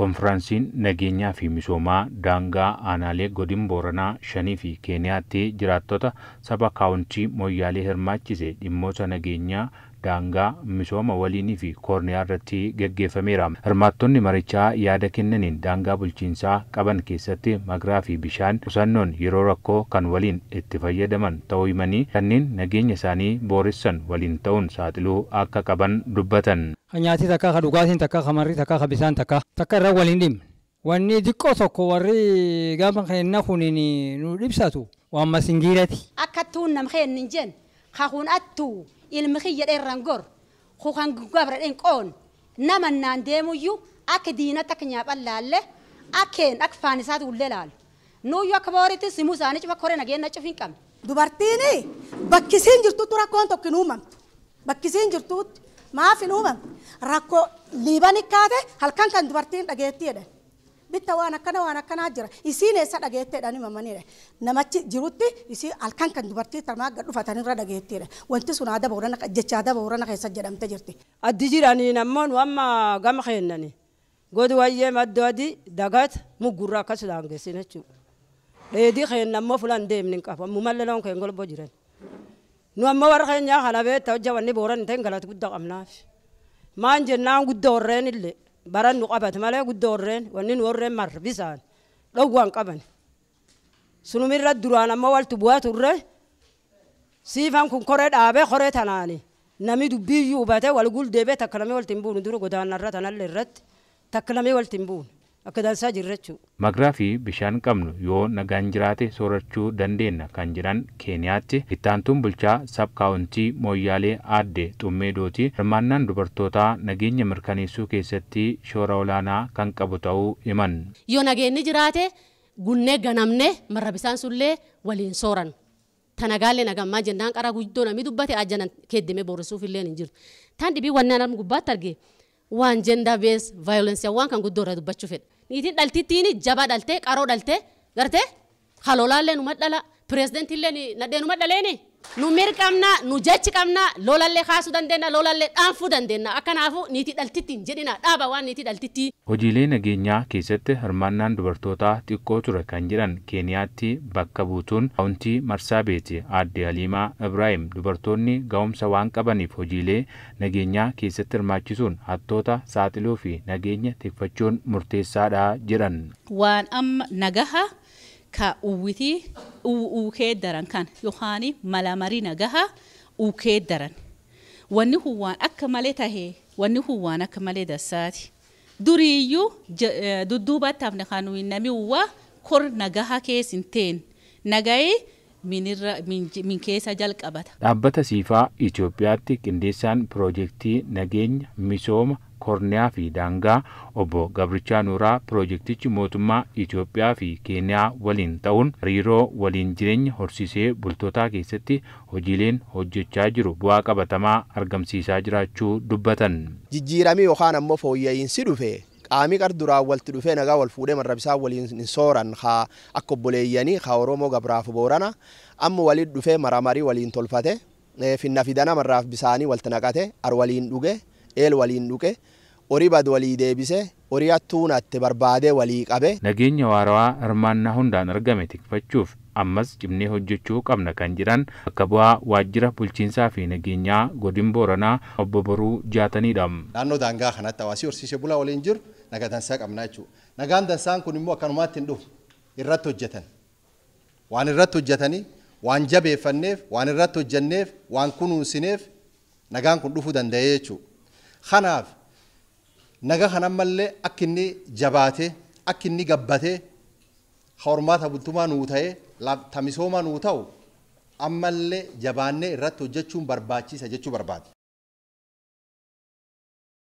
Konfiraansiin nageenyaa fi misoomaa daangaa aanaalee godin booranaa shanii fi keeniyaatti jiraattota saba kaawuntii mooyyaalee hirmaachise dhimmoota nageenyaa daangaa misooma waliinii fi koorniyaa irratti gaggeeffameera. Hirmaattoonni marichaa yaada kennaniin daangaa bulchiinsaa qaban keessatti magraa fi bishaan qusannoon yeroo rakkoo kan waliin itti fayyadaman ta'uu himanii kanneen nageenya isaanii boorissan waliin ta'uun saaxiluu akka qaban dubbatan. Kan nyaatii takka, kan dhugaatiin takka, kan marri takka, kan bisaan takka, takka irra waliin dhimma. Wanni xiqqoo tokko warri gaafa kenna kuniin nu dhibsatu waan masingiirati. Akka tuun nama attuu. ilmikii jedheerran gor kukan gabra dhen qoon nama naan deemuyyuu akka diinatti akka nyaaphan laalle akkeen akka faan isaati ullee laalu nuuyyuu akka booritti simuu isaanii cufa koree nageenna cufi hin qabne. Dubartiin bakkisiin jirtuutti rakkoon tokko hin uumamtu. Bakkisiin jirtuutti maaf hin uumamtu. Rakkoo liiban ikkaate halkan kan dubartiin dhageettii jedhan. bitta waan akkana waan akkanaa jira isiin eessa dhageetteedhaan himamanidha namachi jirutti isii halkan kan dubartii tarmaagga dhufatan irra dhageetteedha wanti sun aada boorana jecha aada boorana keessa jedhamte jirti. Addi jiranii namoon amma gama keennani godi wayyee madda adii dagaat muggurraa akkas dhaan geessin jechuudha. Dheedii keenya ammoo fulaan deemni hin qabu ammoo malli loon keenya golboo jiran. Nu ammoo warra keenyaa kana beektaa hojjaa wanni booran hin ta'in galata guddaa qabnaaf. Maan jennaan guddaa warreen illee. baran nu qabat malee wanin wanni nu warreen marra bisaan dhowwaan qaban sunumirra duraan amma waltu bu'aa turre siifan kun koree dhaabee koree tanaani namni dubbiyyuu hubate wal gul deebee takkalamee waltiin buunu dura godaanarra tanallee irratti takkalamee waltiin buunu akka taasisaa jirra jechuudha. Magraa fi bishaan qabnu yoo nagaan jiraate soorachuu dandeenya kan jedhan Keeniyaatti ittaantuun bulchaa sab Mooyyaalee Aadde Xummeedooti hirmaannaan dubartootaa nageenya mirkaneessuu keessatti shoora olaanaa kan qabu ta'uu himan. Yoo nageenyi jiraate gunnee ganamne marra bisaan sullee waliin sooran. Tanagaalee nagammaa jennaan qara guddoo namni dubbate ajjanan keeddeme boorrisuuf illee ni jiru. Tan dhibii wanneen armu gubbaatti argee waan jendaa bees vaayolensiiwwan kan guddoo irraa dubbachuu fedha. niitiin dhaltittiin jabaa dhaltee qaroo dhaltee gartee halolaallee numa dhala pireezidentillee nadhee numa dhaleeni. nu mir qabna nu jechi qabna loolallee kaasuu dandeenya loolallee dhaanfuu dandeenya akkanaafu niitii dhaltitti hin jedhina dhaaba waan niitii dhaltitti. Hojiilee nageenyaa keessatti hirmaannaan dubartootaa xiqqoo ture kan jiran keeniyaatti bakka buutuun kaawuntii marsaa beeti aadde Haliimaa ibraahim dubartoonni ga'umsa waan qabaniif hojiilee nageenyaa keessatti hirmaachisuun hattoota saaxiluu fi nageenya teekfachuun murteessaadha jedhan. Waan amma nagaha. ka uwwitii uukee daran kan yookaan mala nagaha gaha uukee daran wanni waan akka malee tahee wanni huwwaan akka malee dasaati duriiyyuu eh, dudduubatti hafne kan nami uwwa kor nagaha keessinteen nagai minirra min keessa jalqabata. Dhaabbata siifaa Itoophiyaatti qindeessaan piroojektii nageenya misooma korniyaa fi daangaa obbo Gabrichaa Nuuraa piroojektichi mootummaa Itoophiyaa fi Keeniyaa waliin ta'uun hariiroo waliin jireenya horsiisee bultootaa keessatti hojiileen hojjechaa jiru bu'aa qabatamaa argamsiisaa jiraachuu dubbatan. Jijjiiramii yookaan ammoo fooyya'iinsi dhufe qaamii qar duraa walti dhufee nagaa wal fuudhee marra bisaa waliin sooran haa akka obboleeyyanii haa Oromoo gabraaf boorana amma waliin dhufee maramarii waliin tolfate finna fidana marraaf bisaanii walta naqate ar waliin dhuge eel waliin dhuge horii bad walii deebise horii hattuun atte barbaadee walii qabe. Nageenya waarawaa hirmaannaa hundaan argame tikfachuuf ammas cimnee hojjechuu qabna kan jedhan akka bu'aa waajjira bulchiinsaa fi nageenyaa godin booranaa obbo Boruu jaataniidha. Naannoo daangaa kanatti hawaasii horsiisee bulaa waliin jiru nagaa dansaa qabnaa jechuudha. Nagaan dansaan kun immoo akkanumaatti hin dhufu irratti hojjetan. Waan irratti hojjetanii waan jabeeffanneef waan irratti hojjenneef waan kunuunsineef nagaan kun dhufuu dandayee jechuudha. Kanaaf naga kanammallee akka inni jabaatee akka inni gabbatee hormaata bultumaa nuu ta'ee tamisooma nuu ta'u ammallee jabaannee irratti hojjechuun barbaachisa jechuu barbaada.